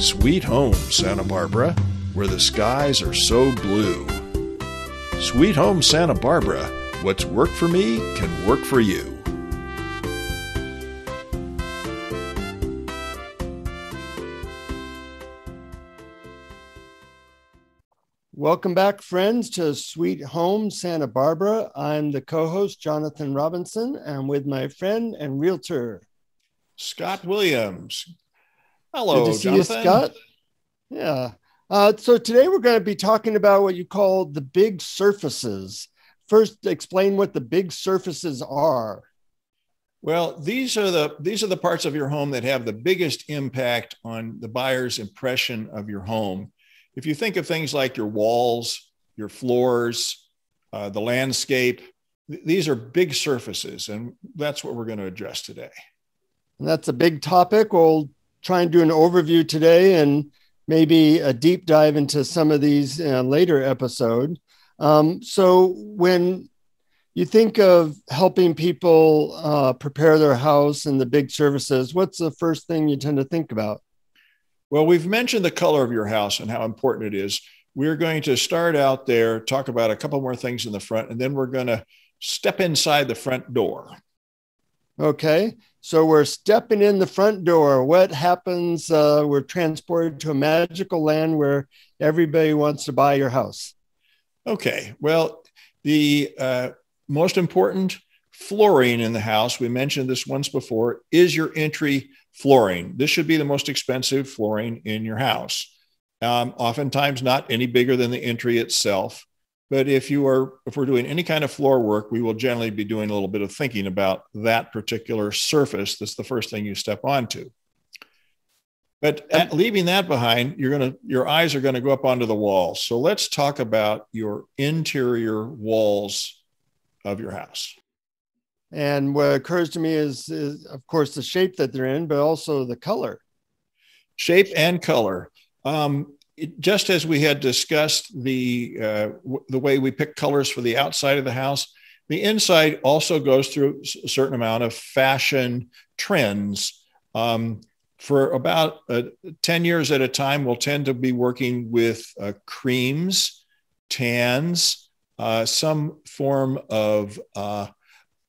Sweet Home Santa Barbara, where the skies are so blue. Sweet Home Santa Barbara, what's worked for me can work for you. Welcome back, friends, to Sweet Home Santa Barbara. I'm the co host, Jonathan Robinson, and with my friend and realtor, Scott Williams. Hello, Good to see Jonathan. you, Scott. Yeah. Uh, so today we're going to be talking about what you call the big surfaces. First, explain what the big surfaces are. Well, these are the these are the parts of your home that have the biggest impact on the buyer's impression of your home. If you think of things like your walls, your floors, uh, the landscape, th- these are big surfaces, and that's what we're going to address today. And that's a big topic. We'll try and do an overview today and maybe a deep dive into some of these in uh, a later episode. Um, so when you think of helping people uh, prepare their house and the big services, what's the first thing you tend to think about? Well, we've mentioned the color of your house and how important it is. We're going to start out there, talk about a couple more things in the front, and then we're going to step inside the front door. Okay. So we're stepping in the front door. What happens? Uh, we're transported to a magical land where everybody wants to buy your house. Okay. Well, the uh, most important flooring in the house, we mentioned this once before, is your entry flooring. This should be the most expensive flooring in your house. Um, oftentimes, not any bigger than the entry itself. But if you are, if we're doing any kind of floor work, we will generally be doing a little bit of thinking about that particular surface. That's the first thing you step onto. But at, leaving that behind, you're gonna, your eyes are gonna go up onto the walls. So let's talk about your interior walls of your house. And what occurs to me is, is of course, the shape that they're in, but also the color. Shape and color. Um, it, just as we had discussed the uh, w- the way we pick colors for the outside of the house, the inside also goes through a certain amount of fashion trends. Um, for about uh, 10 years at a time, we'll tend to be working with uh, creams, tans, uh, some form of uh,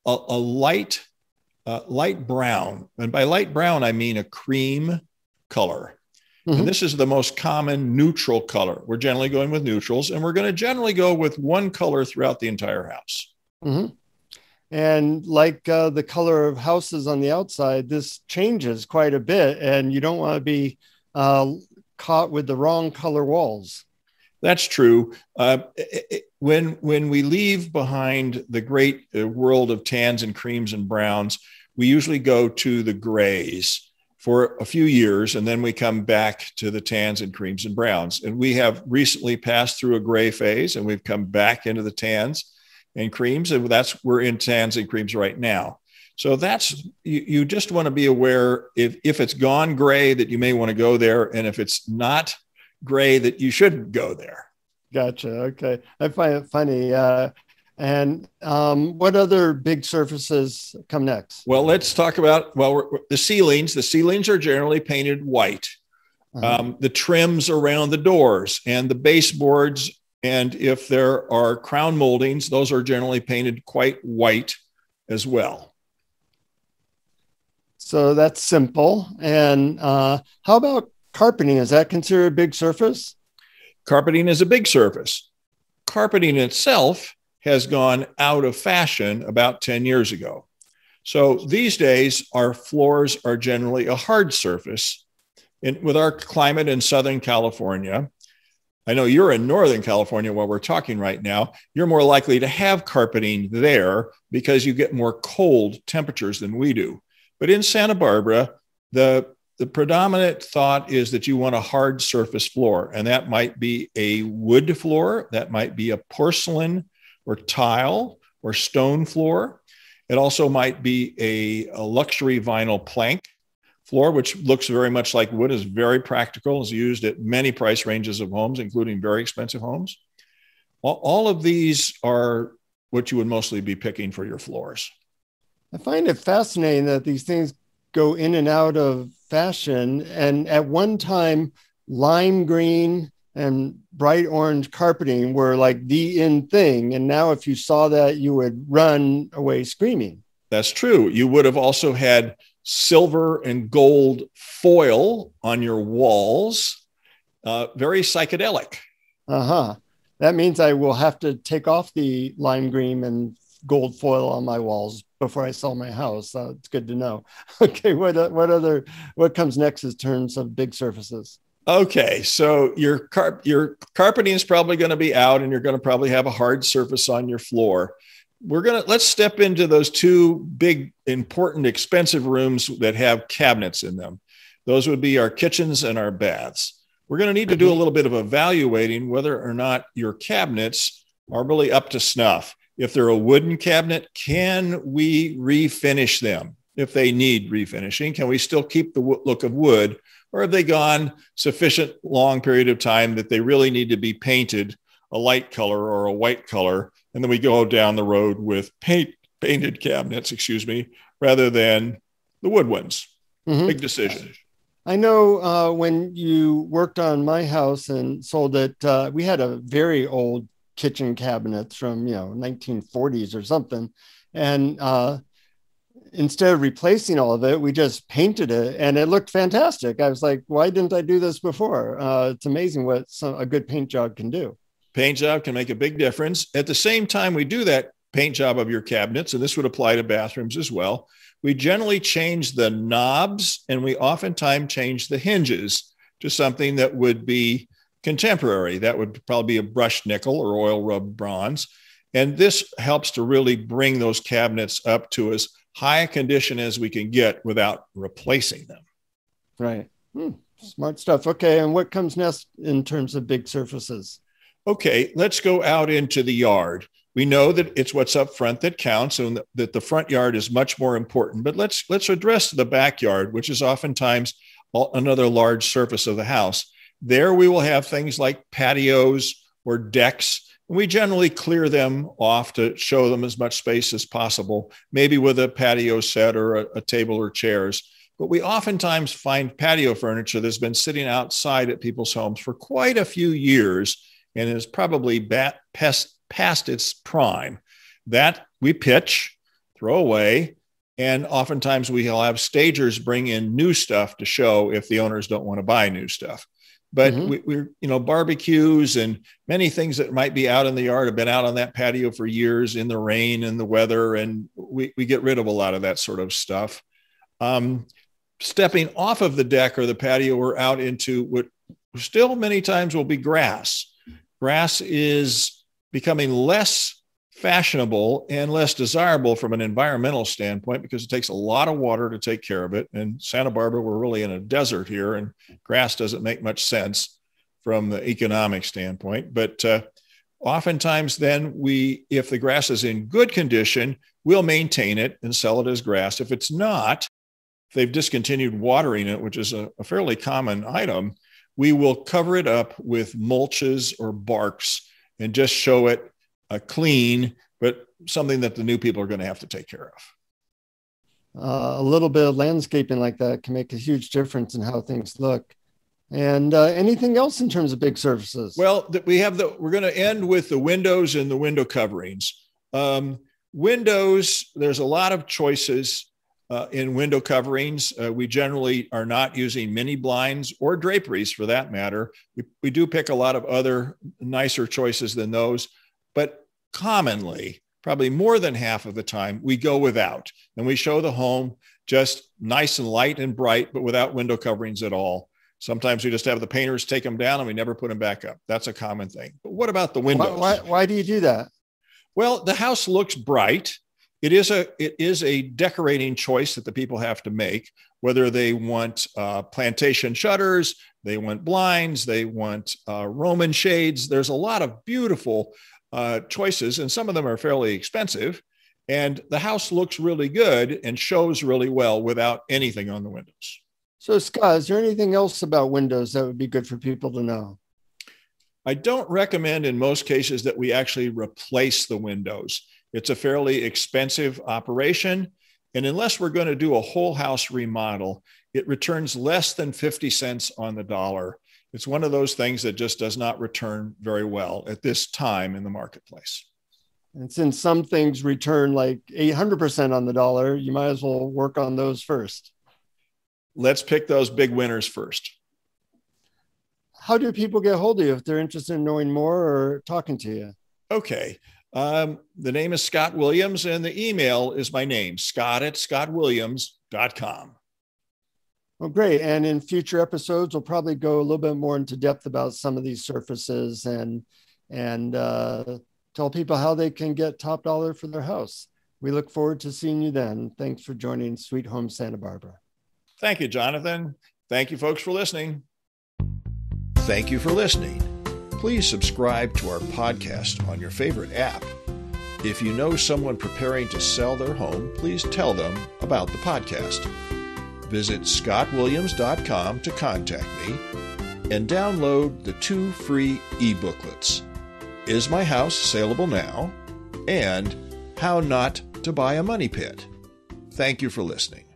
a, a, light uh, light brown. And by light brown, I mean a cream color. Mm-hmm. And this is the most common neutral color. We're generally going with neutrals, and we're going to generally go with one color throughout the entire house. Mm-hmm. And like uh, the color of houses on the outside, this changes quite a bit, and you don't want to be uh, caught with the wrong color walls. That's true. Uh, it, when when we leave behind the great uh, world of tans and creams and browns, we usually go to the grays for a few years, and then we come back to the tans and creams and browns. And we have recently passed through a gray phase, and we've come back into the tans and creams, and that's we're in tans and creams right now. So that's you, you just want to be aware if if it's gone gray that you may want to go there, and if it's not gray that you shouldn't go there. Gotcha. Okay, I find it funny. Uh, and um, what other big surfaces come next? Well, let's talk about well the ceilings. The ceilings are generally painted white. Uh-huh. Um, the trims around the doors and the baseboards, and if there are crown moldings, those are generally painted quite white as well. So that's simple. And uh, how about carpeting? Is that considered a big surface? Carpeting is a big surface. Carpeting itself has gone out of fashion about 10 years ago. So these days, our floors are generally a hard surface. And with our climate in Southern California, I know you're in Northern California while we're talking right now, you're more likely to have carpeting there because you get more cold temperatures than we do. But in Santa Barbara, the the predominant thought is that you want a hard surface floor, and that might be a wood floor, that might be a porcelain or tile or stone floor. It also might be a, a luxury vinyl plank floor, which looks very much like wood, is very practical, is used at many price ranges of homes, including very expensive homes. All of these are what you would mostly be picking for your floors. I find it fascinating that these things go in and out of fashion. And at one time, lime green and bright orange carpeting were like the in thing. And now, if you saw that, you would run away screaming. That's true. You would have also had silver and gold foil on your walls, uh, very psychedelic. Uh huh. That means I will have to take off the lime green and gold foil on my walls before I sell my house. So it's good to know. Okay, what what other what comes next is terms of big surfaces? Okay, so your carp- your carpeting is probably going to be out, and you're going to probably have a hard surface on your floor. We're gonna let's step into those two big, important, expensive rooms that have cabinets in them. Those would be our kitchens and our baths. We're going to need to do a mm-hmm. little bit of evaluating whether or not your cabinets are really up to snuff. If they're a wooden cabinet, can we refinish them? if they need refinishing? Can we still keep the look of wood? Or have they gone sufficient long period of time that they really need to be painted a light color or a white color? And then we go down the road with paint, painted cabinets, excuse me, rather than the wood ones. Mm-hmm. Big decision. I know uh, when you worked on my house and sold it, uh, we had a very old kitchen cabinets from you know 1940s or something, and uh, instead of replacing all of it, we just painted it and it looked fantastic. I was like, why didn't I do this before? Uh, it's amazing what some, a good paint job can do. Paint job can make a big difference. At the same time, we do that paint job of your cabinets, and this would apply to bathrooms as well. We generally change the knobs and we oftentimes change the hinges to something that would be contemporary. That would probably be a brushed nickel or oil rubbed bronze. And this helps to really bring those cabinets up to as high a condition as we can get without replacing them. Right. Hmm. Smart stuff. Okay. And what comes next in terms of big surfaces? Okay. Let's go out into the yard. We know that it's what's up front that counts and that the front yard is much more important, but let's, let's address the backyard, which is oftentimes another large surface of the house. There we will have things like patios or decks we generally clear them off to show them as much space as possible, maybe with a patio set or a, a table or chairs. But we oftentimes find patio furniture that's been sitting outside at people's homes for quite a few years and is probably bat, past, past its prime. That we pitch, throw away, and oftentimes we'll have stagers bring in new stuff to show if the owners don't want to buy new stuff but mm-hmm. we, are you know barbecues and many things that might be out in the yard have been out on that patio for years in the rain and the weather and we, we get rid of a lot of that sort of stuff um, stepping off of the deck or the patio or out into what still many times will be grass grass is becoming less fashionable and less desirable from an environmental standpoint because it takes a lot of water to take care of it. And Santa Barbara, we're really in a desert here, and grass doesn't make much sense from the economic standpoint. But uh, oftentimes, then we, if the grass is in good condition, we'll maintain it and sell it as grass. If it's not, they've discontinued watering it, which is a, a fairly common item. We will cover it up with mulches or barks and just show it a clean, but something that the new people are going to have to take care of. Uh, a little bit of landscaping like that can make a huge difference in how things look. And uh, anything else in terms of big surfaces? Well, we have the we're going to end with the windows and the window coverings. Um, windows, there's a lot of choices uh, in window coverings. Uh, we generally are not using mini blinds or draperies for that matter. We, we do pick a lot of other nicer choices than those. But commonly, probably more than half of the time, we go without and we show the home just nice and light and bright, but without window coverings at all. Sometimes we just have the painters take them down and we never put them back up. That's a common thing. But what about the windows? Why, why, why do you do that? Well, the house looks bright. It is a it is a decorating choice that the people have to make, whether they want uh, plantation shutters, they want blinds, they want uh, Roman shades. There's a lot of beautiful uh, choices, and some of them are fairly expensive. And the house looks really good and shows really well without anything on the windows. So, Scott, is there anything else about windows that would be good for people to know? I don't recommend in most cases that we actually replace the windows. It's a fairly expensive operation. And unless we're going to do a whole house remodel, it returns less than 50 cents on the dollar it's one of those things that just does not return very well at this time in the marketplace. And since some things return like 800% on the dollar, you might as well work on those first. Let's pick those big winners first. How do people get hold of you if they're interested in knowing more or talking to you? Okay. Um, the name is Scott Williams, and the email is my name, scott at scottwilliams.com. Well, great. And in future episodes, we'll probably go a little bit more into depth about some of these surfaces and and uh, tell people how they can get top dollar for their house. We look forward to seeing you then. Thanks for joining Sweet Home Santa Barbara. Thank you, Jonathan. Thank you, folks, for listening. Thank you for listening. Please subscribe to our podcast on your favorite app. If you know someone preparing to sell their home, please tell them about the podcast. Visit scottwilliams.com to contact me and download the two free e-booklets: Is My House Saleable Now? and How Not to Buy a Money Pit. Thank you for listening.